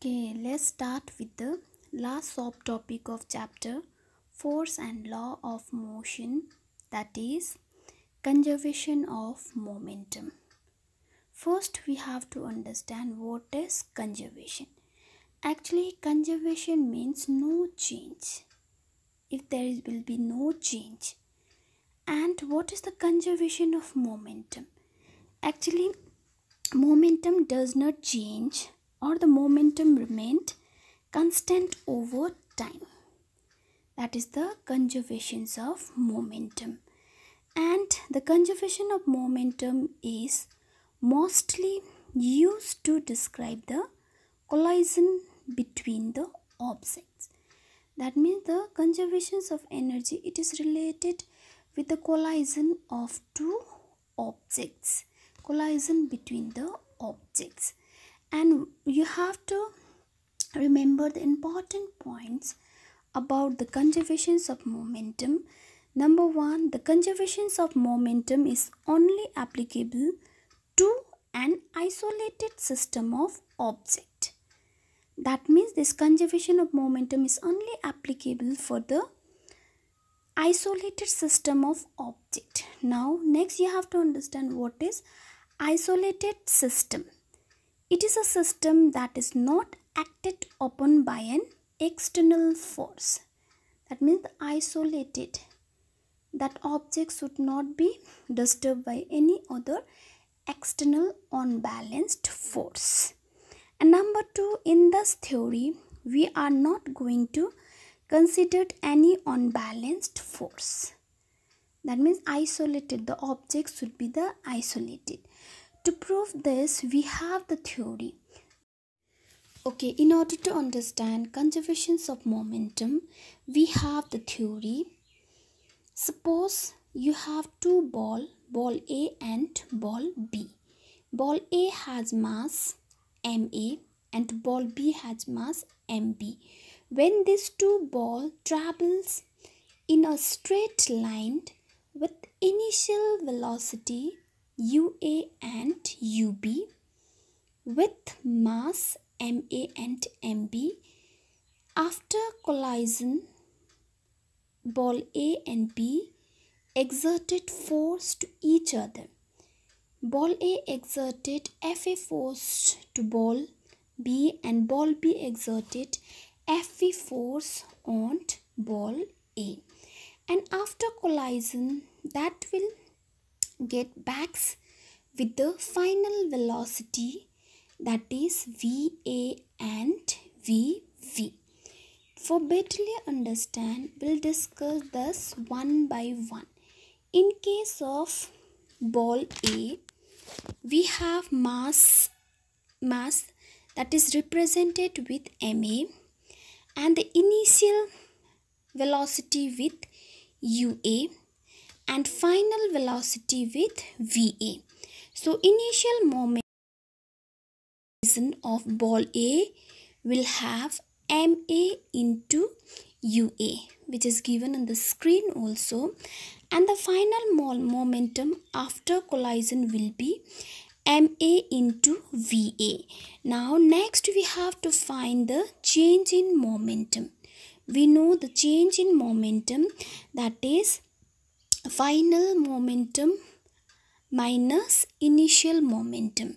Okay, let's start with the last sub topic of chapter Force and Law of Motion that is conservation of momentum. First, we have to understand what is conservation. Actually, conservation means no change. If there will be no change. And what is the conservation of momentum? Actually, momentum does not change or the momentum remained constant over time. That is the conservation of momentum. And the conservation of momentum is mostly used to describe the collision between the objects. That means the conservation of energy, it is related with the collision of two objects. Collision between the objects and you have to remember the important points about the conservations of momentum number 1 the conservations of momentum is only applicable to an isolated system of object that means this conservation of momentum is only applicable for the isolated system of object now next you have to understand what is isolated system it is a system that is not acted upon by an external force. That means isolated. That object should not be disturbed by any other external unbalanced force. And number two, in this theory, we are not going to consider any unbalanced force. That means isolated, the object should be the isolated. To prove this, we have the theory. Okay, in order to understand conservations of momentum, we have the theory. Suppose you have two ball, ball A and ball B. Ball A has mass MA and ball B has mass MB. When these two ball travels in a straight line with initial velocity UA and UB with mass MA and MB after collision ball A and B exerted force to each other. Ball A exerted FA force to ball B and ball B exerted F B force on ball A. And after collision, that will get backs with the final velocity that is VA and VV. For better understand, we'll discuss this one by one. In case of ball A, we have mass mass that is represented with MA and the initial velocity with UA and final velocity with VA. So initial momentum of ball A will have MA into UA which is given on the screen also and the final momentum after collision will be MA into VA. Now next we have to find the change in momentum. We know the change in momentum that is final momentum minus initial momentum.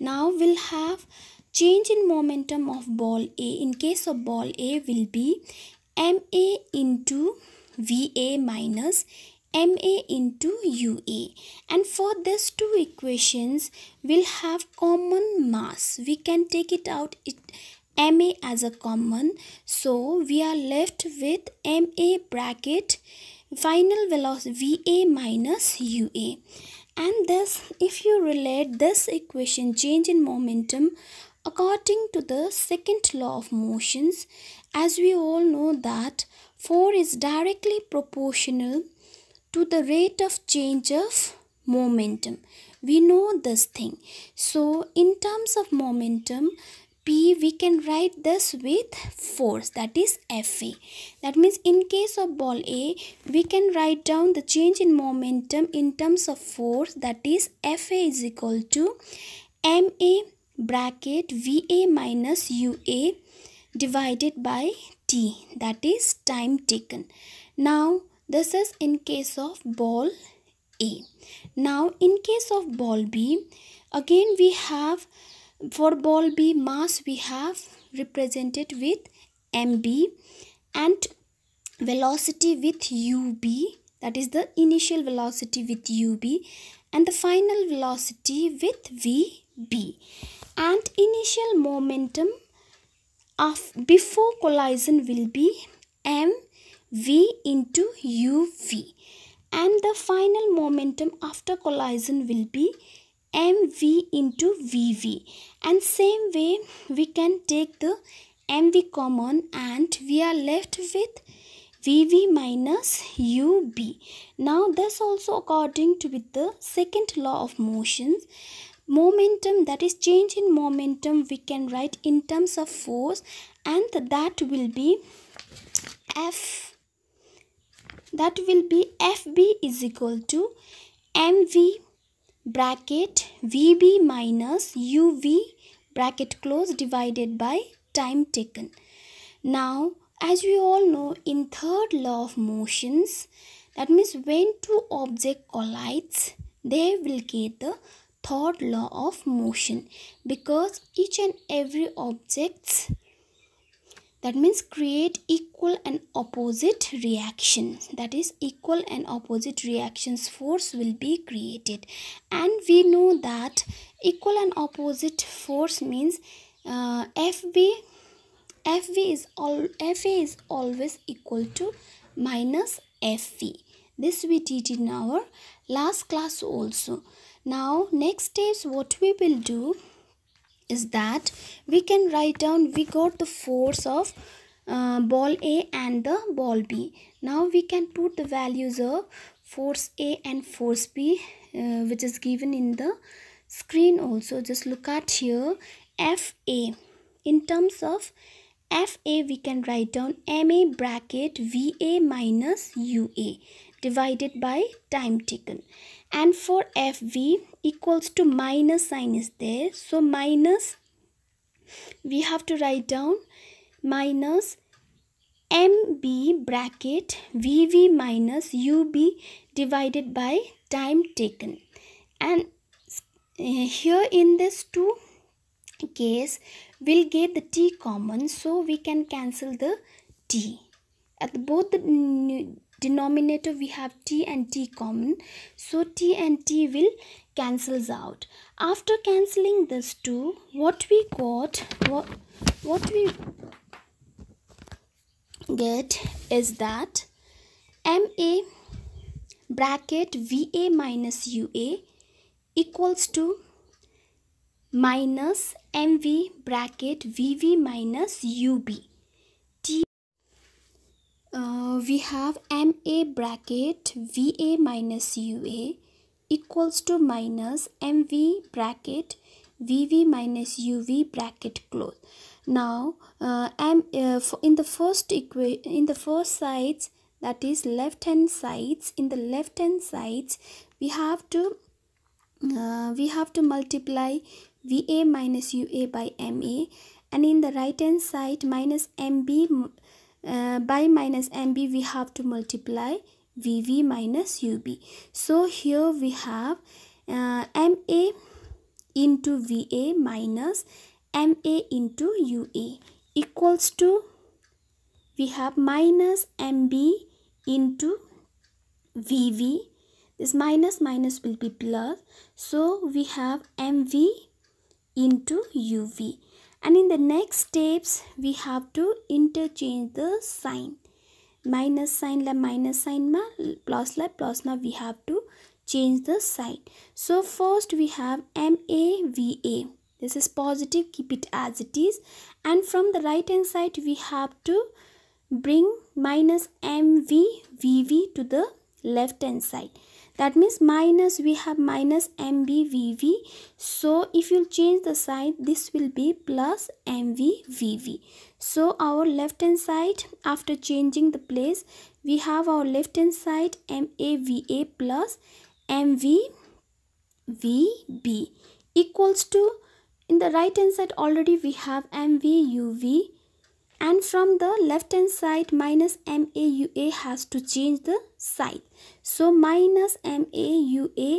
Now we'll have change in momentum of ball A. In case of ball A will be MA into VA minus MA into UA. And for these two equations, we'll have common mass. We can take it out it, MA as a common. So we are left with MA bracket final velocity va minus ua and thus if you relate this equation change in momentum according to the second law of motions as we all know that 4 is directly proportional to the rate of change of momentum we know this thing so in terms of momentum P we can write this with force that is FA. That means in case of ball A we can write down the change in momentum in terms of force that is FA is equal to MA bracket VA minus UA divided by T that is time taken. Now this is in case of ball A. Now in case of ball B again we have for ball B mass we have represented with mb and velocity with ub that is the initial velocity with ub and the final velocity with vb and initial momentum of before collision will be mv into uv and the final momentum after collision will be mv into vv and same way we can take the mv common and we are left with vv minus ub now this also according to with the second law of motions momentum that is change in momentum we can write in terms of force and that will be f that will be fb is equal to mv bracket VB minus UV bracket close divided by time taken. Now, as we all know, in third law of motions, that means when two objects collides, they will get the third law of motion because each and every objects that means create equal and opposite reaction that is equal and opposite reactions force will be created and we know that equal and opposite force means uh, fb fv is all fa is always equal to minus fv this we did in our last class also now next is what we will do is that we can write down we got the force of uh, ball A and the ball B. Now we can put the values of force A and force B uh, which is given in the screen also. Just look at here FA. In terms of FA we can write down MA bracket VA minus UA divided by time taken and for fv equals to minus sign is there so minus we have to write down minus mb bracket vv minus ub divided by time taken and eh, here in this two case we'll get the t common so we can cancel the t at both the denominator we have t and t common so t and t will cancels out after cancelling this two what we got what what we get is that ma bracket va minus ua equals to minus mv bracket vv minus ub uh, we have MA bracket VA minus UA equals to minus MV bracket VV minus UV bracket close. Now, uh, M, uh, in the first equation, in the first sides, that is left hand sides, in the left hand sides, we have to uh, we have to multiply VA minus UA by MA and in the right hand side minus MB uh, by minus mb, we have to multiply vv minus ub so here we have uh, ma into va minus ma into ua equals to we have minus mb into vv this minus minus will be plus so we have mv into uv and in the next steps we have to interchange the sign minus sign la minus sign ma plus la plus ma we have to change the sign so first we have mava this is positive keep it as it is and from the right hand side we have to bring minus M V V V to the left hand side that means minus we have minus mbvv so if you change the side this will be plus mvvv so our left hand side after changing the place we have our left hand side mava plus mvvb equals to in the right hand side already we have mvuv and from the left hand side minus MAUA has to change the side. So minus MAUA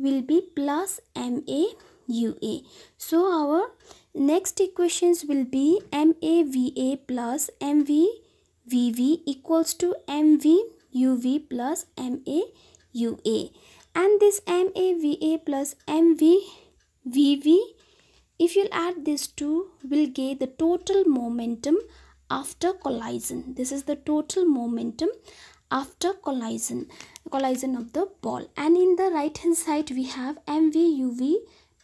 will be plus MAUA. So our next equations will be MAVA plus MVVV equals to MVUV plus MAUA. And this MAVA plus MVVV, if you add these two, will get the total momentum after collision this is the total momentum after collision collision of the ball and in the right hand side we have mvuv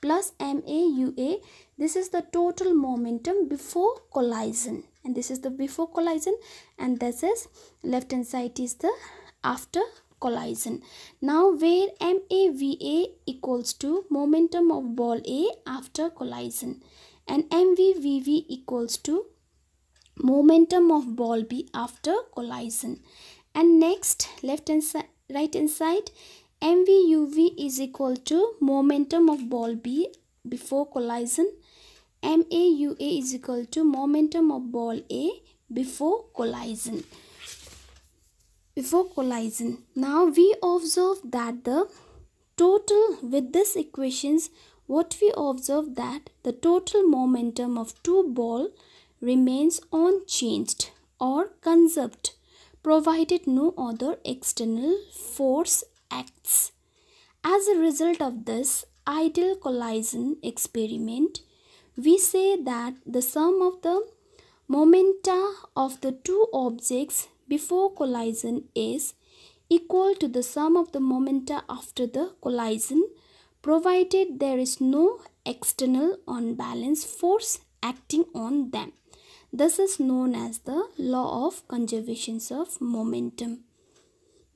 plus maua this is the total momentum before collision and this is the before collision and this is left hand side is the after collision now where mava equals to momentum of ball a after collision and mvvv equals to momentum of ball be after collision and next left and right hand side mvuv is equal to momentum of ball b before collision maua is equal to momentum of ball a before collision before collision now we observe that the total with this equations what we observe that the total momentum of two ball remains unchanged or conserved provided no other external force acts. As a result of this ideal collision experiment, we say that the sum of the momenta of the two objects before collision is equal to the sum of the momenta after the collision provided there is no external unbalanced force acting on them. This is known as the law of conservation of momentum.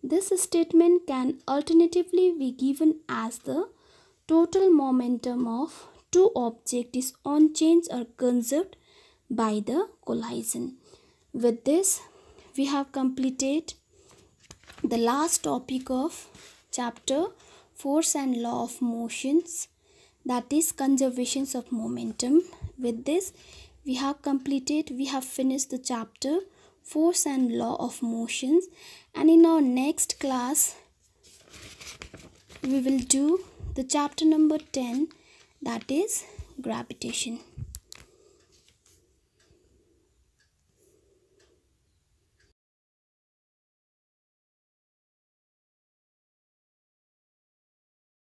This statement can alternatively be given as the total momentum of two objects is unchanged or conserved by the collision. With this, we have completed the last topic of chapter Force and Law of Motions that is conservation of momentum. With this, we have completed we have finished the chapter force and law of motions and in our next class we will do the chapter number 10 that is gravitation